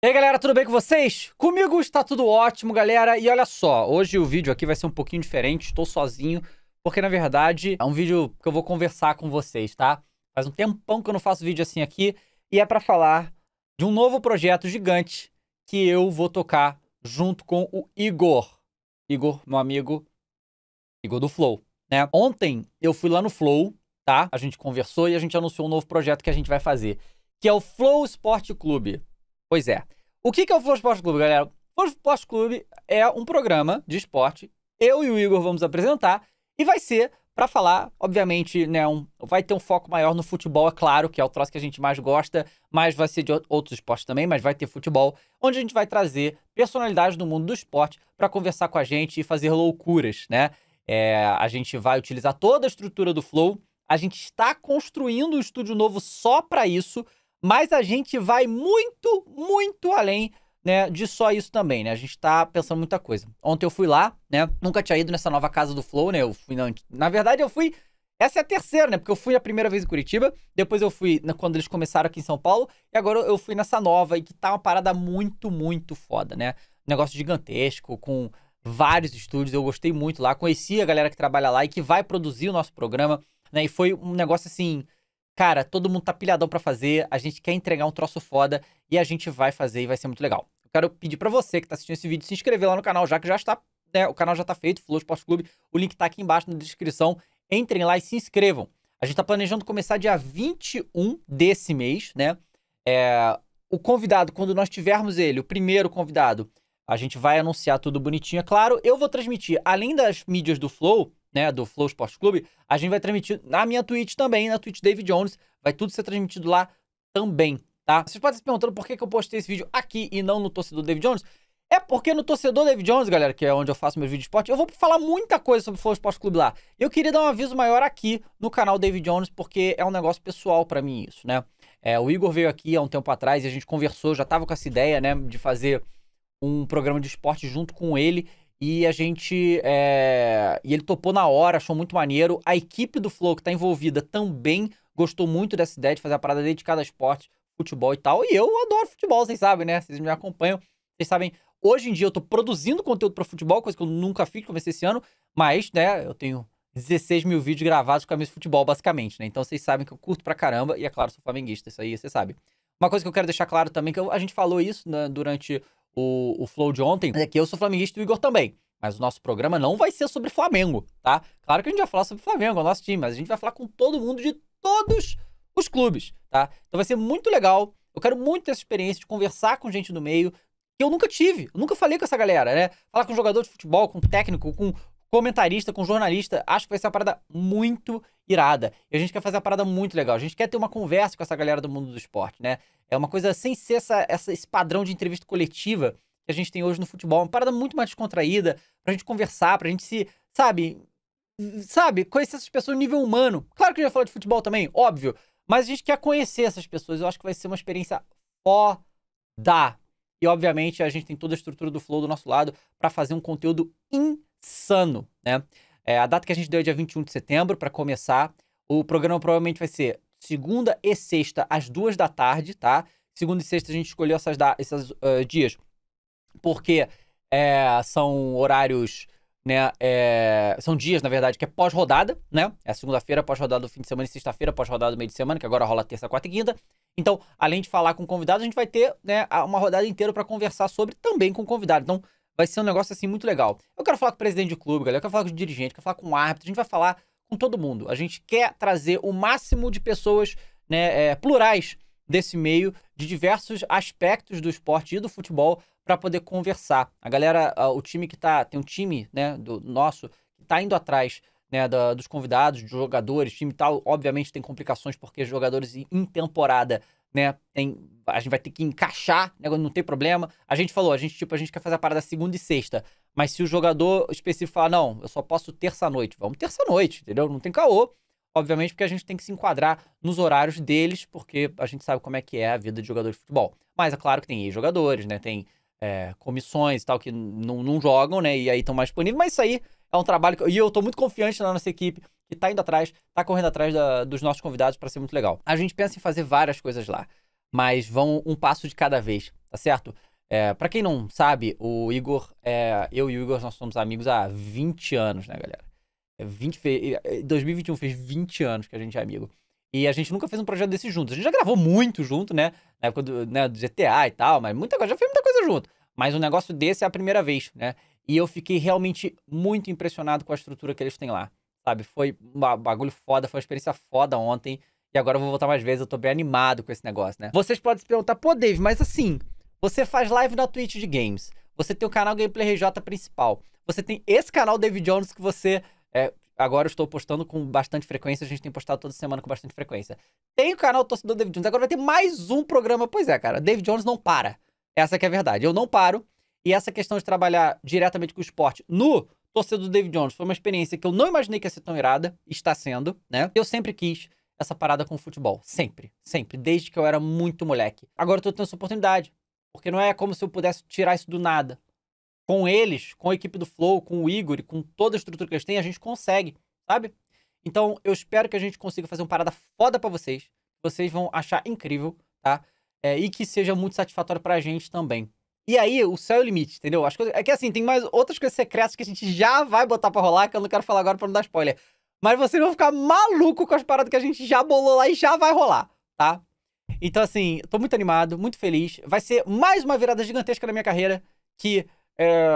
E aí, galera, tudo bem com vocês? Comigo está tudo ótimo, galera. E olha só, hoje o vídeo aqui vai ser um pouquinho diferente, estou sozinho, porque na verdade é um vídeo que eu vou conversar com vocês, tá? Faz um tempão que eu não faço vídeo assim aqui e é para falar de um novo projeto gigante que eu vou tocar junto com o Igor. Igor, meu amigo, Igor do Flow, né? Ontem eu fui lá no Flow, tá? A gente conversou e a gente anunciou um novo projeto que a gente vai fazer, que é o Flow Sport Clube. Pois é. O que é o Flow Esporte Clube, galera? O Esporte Clube é um programa de esporte. Eu e o Igor vamos apresentar. E vai ser para falar, obviamente, né, um, vai ter um foco maior no futebol, é claro, que é o troço que a gente mais gosta, mas vai ser de outros esportes também, mas vai ter futebol, onde a gente vai trazer personalidades do mundo do esporte para conversar com a gente e fazer loucuras, né? É, a gente vai utilizar toda a estrutura do Flow, a gente está construindo um estúdio novo só para isso, mas a gente vai muito, muito além né, de só isso também, né? A gente tá pensando muita coisa. Ontem eu fui lá, né? Nunca tinha ido nessa nova casa do Flow, né? Eu fui na, na verdade eu fui essa é a terceira, né? Porque eu fui a primeira vez em Curitiba, depois eu fui quando eles começaram aqui em São Paulo, e agora eu fui nessa nova, e que tá uma parada muito, muito foda, né? negócio gigantesco, com vários estúdios, eu gostei muito lá, conheci a galera que trabalha lá e que vai produzir o nosso programa, né? E foi um negócio assim cara, todo mundo tá pilhadão para fazer, a gente quer entregar um troço foda e a gente vai fazer e vai ser muito legal. Eu quero pedir para você que tá assistindo esse vídeo se inscrever lá no canal, já que já está, né, o canal já tá feito, Flow Esporte Clube, o link tá aqui embaixo na descrição. Entrem lá e se inscrevam. A gente tá planejando começar dia 21 desse mês, né? É, o convidado, quando nós tivermos ele, o primeiro convidado, a gente vai anunciar tudo bonitinho, é claro. Eu vou transmitir, além das mídias do Flow, né, do Flow Sports Clube, a gente vai transmitir na minha Twitch também, na Twitch David Jones, vai tudo ser transmitido lá também, tá? Vocês podem se perguntando por que, eu postei esse vídeo aqui e não no torcedor David Jones. É porque no torcedor David Jones, galera, que é onde eu faço meus vídeos de esporte, eu vou falar muita coisa sobre o Flow Esporte Clube lá. Eu queria dar um aviso maior aqui no canal David Jones, porque é um negócio pessoal para mim isso, né? É, o Igor veio aqui há um tempo atrás e a gente conversou, já tava com essa ideia, né, de fazer um programa de esporte junto com ele e a gente. É... E ele topou na hora, achou muito maneiro. A equipe do Flow que tá envolvida também gostou muito dessa ideia de fazer a parada dedicada a esporte, futebol e tal. E eu adoro futebol, vocês sabem, né? Vocês me acompanham, vocês sabem. Hoje em dia eu tô produzindo conteúdo para futebol, coisa que eu nunca fiz, comecei esse ano, mas, né, eu tenho 16 mil vídeos gravados com a camisa de futebol, basicamente, né? Então vocês sabem que eu curto pra caramba, e é claro, sou flamenguista, isso aí você sabe. Uma coisa que eu quero deixar claro também, que eu, a gente falou isso né, durante o, o flow de ontem, é que eu sou flamenguista e o Igor também. Mas o nosso programa não vai ser sobre Flamengo, tá? Claro que a gente vai falar sobre Flamengo, é o nosso time, mas a gente vai falar com todo mundo de todos os clubes, tá? Então vai ser muito legal. Eu quero muito ter essa experiência de conversar com gente do meio, que eu nunca tive. Eu nunca falei com essa galera, né? Falar com jogador de futebol, com técnico, com comentarista, com jornalista. Acho que vai ser uma parada muito irada. E a gente quer fazer uma parada muito legal. A gente quer ter uma conversa com essa galera do mundo do esporte, né? É uma coisa sem ser essa, essa esse padrão de entrevista coletiva que a gente tem hoje no futebol. Uma parada muito mais descontraída, pra gente conversar, pra gente se, sabe, sabe, conhecer essas pessoas no nível humano. Claro que gente já falar de futebol também, óbvio. Mas a gente quer conhecer essas pessoas. Eu acho que vai ser uma experiência foda. E, obviamente, a gente tem toda a estrutura do Flow do nosso lado para fazer um conteúdo incrível sano, né? É, a data que a gente deu é dia 21 de setembro para começar. O programa provavelmente vai ser segunda e sexta, às duas da tarde, tá? Segunda e sexta a gente escolheu essas esses uh, dias porque é, são horários, né? É, são dias, na verdade, que é pós-rodada, né? É segunda-feira, pós-rodada do fim de semana e sexta-feira, pós-rodada do meio de semana, que agora rola terça, quarta e quinta. Então, além de falar com convidados, a gente vai ter né, uma rodada inteira para conversar sobre também com convidados. Então, vai ser um negócio assim muito legal. Eu quero falar com o presidente do clube, galera, eu quero falar com o dirigente, eu quero falar com o árbitro, a gente vai falar com todo mundo. A gente quer trazer o máximo de pessoas né, é, plurais desse meio, de diversos aspectos do esporte e do futebol, para poder conversar. A galera, o time que tá, tem um time né, do nosso que tá indo atrás né, da, dos convidados, dos jogadores, time tal, obviamente tem complicações porque jogadores em temporada né? Tem, a gente vai ter que encaixar, né? não tem problema. A gente falou, a gente, tipo, a gente quer fazer a parada segunda e sexta. Mas se o jogador específico falar, não, eu só posso terça-noite, vamos terça-noite, entendeu? Não tem caô. Obviamente, porque a gente tem que se enquadrar nos horários deles, porque a gente sabe como é que é a vida de jogador de futebol. Mas é claro que tem jogadores, né? Tem é, comissões e tal que não, não jogam, né? E aí estão mais disponíveis, mas isso aí é um trabalho que, e eu estou muito confiante na nossa equipe que está indo atrás, está correndo atrás da, dos nossos convidados para ser muito legal. A gente pensa em fazer várias coisas lá, mas vão um passo de cada vez, tá certo? É, para quem não sabe, o Igor, é, eu e o Igor, nós somos amigos há 20 anos, né, galera? 20 é, 2021 fez 20 anos que a gente é amigo. E a gente nunca fez um projeto desse junto. A gente já gravou muito junto, né? Na época do, né, do GTA e tal, mas muita coisa, já fez muita coisa junto. Mas um negócio desse é a primeira vez, né? E eu fiquei realmente muito impressionado com a estrutura que eles têm lá. Sabe? Foi um bagulho foda, foi uma experiência foda ontem. E agora eu vou voltar mais vezes, eu tô bem animado com esse negócio, né? Vocês podem se perguntar, pô, Dave, mas assim, você faz live na Twitch de games. Você tem o canal Gameplay RJ principal. Você tem esse canal David Jones que você. É, agora eu estou postando com bastante frequência. A gente tem postado toda semana com bastante frequência. Tem o canal Torcedor David Jones. Agora vai ter mais um programa. Pois é, cara. David Jones não para. Essa que é a verdade. Eu não paro. E essa questão de trabalhar diretamente com o esporte no torcedor do David Jones foi uma experiência que eu não imaginei que ia ser tão irada, está sendo, né? Eu sempre quis essa parada com o futebol. Sempre, sempre, desde que eu era muito moleque. Agora eu tô tendo essa oportunidade. Porque não é como se eu pudesse tirar isso do nada. Com eles, com a equipe do Flow, com o Igor, com toda a estrutura que eles têm, a gente consegue, sabe? Então, eu espero que a gente consiga fazer uma parada foda para vocês. Vocês vão achar incrível, tá? É, e que seja muito satisfatório pra gente também. E aí, o céu é o limite, entendeu? Acho que É que assim, tem mais outras coisas secretas que a gente já vai botar pra rolar, que eu não quero falar agora pra não dar spoiler. Mas vocês vão ficar maluco com as paradas que a gente já bolou lá e já vai rolar, tá? Então, assim, tô muito animado, muito feliz. Vai ser mais uma virada gigantesca na minha carreira, que... É...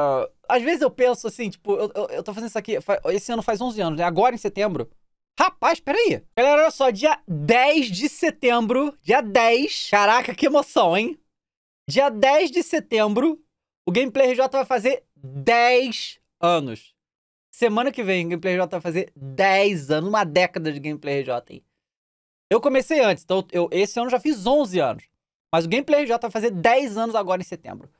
Às vezes eu penso assim, tipo, eu, eu, eu tô fazendo isso aqui, esse ano faz 11 anos, né? Agora em setembro. Rapaz, peraí. Galera, olha só, dia 10 de setembro, dia 10. Caraca, que emoção, hein? Dia 10 de setembro, o Gameplay RJ vai fazer 10 anos. Semana que vem, o Gameplay RJ vai fazer 10 anos, uma década de Gameplay RJ aí. Eu comecei antes, então eu, esse ano já fiz 11 anos. Mas o Gameplay RJ vai fazer 10 anos agora em setembro.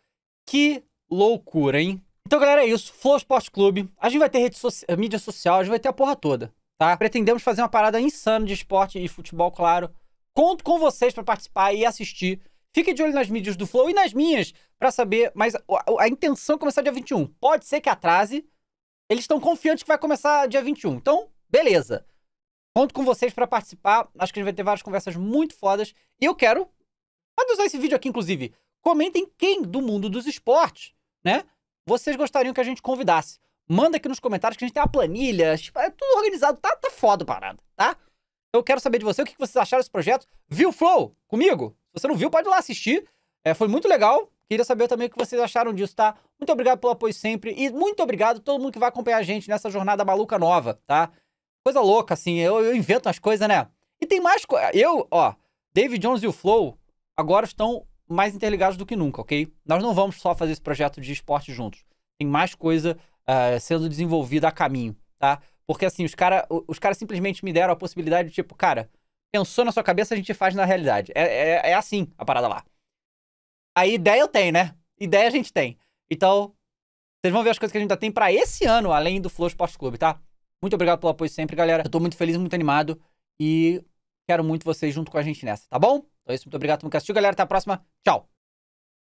Que loucura, hein? Então, galera, é isso. Flow Esporte Clube. A gente vai ter rede socia eh, mídia social, a gente vai ter a porra toda, tá? Pretendemos fazer uma parada insana de esporte e futebol, claro. Conto com vocês para participar e assistir. Fique de olho nas mídias do Flow e nas minhas para saber. Mas a, a intenção é começar dia 21. Pode ser que atrase. Eles estão confiantes que vai começar dia 21. Então, beleza. Conto com vocês para participar. Acho que a gente vai ter várias conversas muito fodas. E eu quero. Pode usar esse vídeo aqui, inclusive. Comentem quem do mundo dos esportes, né? Vocês gostariam que a gente convidasse. Manda aqui nos comentários que a gente tem a planilha. É tudo organizado. Tá, tá foda a parada, tá? Eu quero saber de você o que vocês acharam desse projeto. Viu, Flow? Comigo? Se você não viu, pode ir lá assistir. É, foi muito legal. Queria saber também o que vocês acharam disso, tá? Muito obrigado pelo apoio sempre. E muito obrigado a todo mundo que vai acompanhar a gente nessa jornada maluca nova, tá? Coisa louca, assim. Eu, eu invento as coisas, né? E tem mais coisa. Eu, ó, David Jones e o Flow agora estão mais interligados do que nunca, ok? Nós não vamos só fazer esse projeto de esporte juntos. Tem mais coisa uh, sendo desenvolvida a caminho, tá? Porque assim, os caras os cara simplesmente me deram a possibilidade de, tipo, cara, pensou na sua cabeça, a gente faz na realidade. É, é, é assim a parada lá. A ideia eu tenho, né? Ideia a gente tem. Então, vocês vão ver as coisas que a gente ainda tem para esse ano, além do Flow Sports Clube, tá? Muito obrigado pelo apoio sempre, galera. Eu tô muito feliz, muito animado e quero muito vocês junto com a gente nessa, tá bom? Então é isso, muito obrigado por me assistir, galera. Até a próxima. Tchau!